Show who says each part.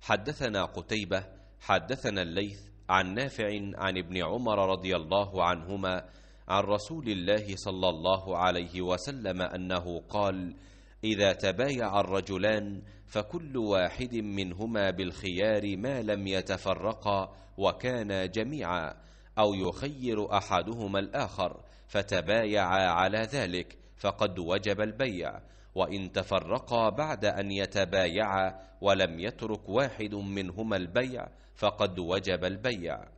Speaker 1: حدثنا قتيبة حدثنا
Speaker 2: الليث عن نافع عن ابن عمر رضي الله عنهما عن رسول الله صلى الله عليه وسلم أنه قال إذا تبايع الرجلان فكل واحد منهما بالخيار ما لم يتفرقا وكانا جميعا أو يخير أحدهما الآخر فتبايعا على ذلك فقد وجب البيع وان تفرقا بعد ان يتبايعا ولم يترك واحد منهما البيع فقد
Speaker 1: وجب البيع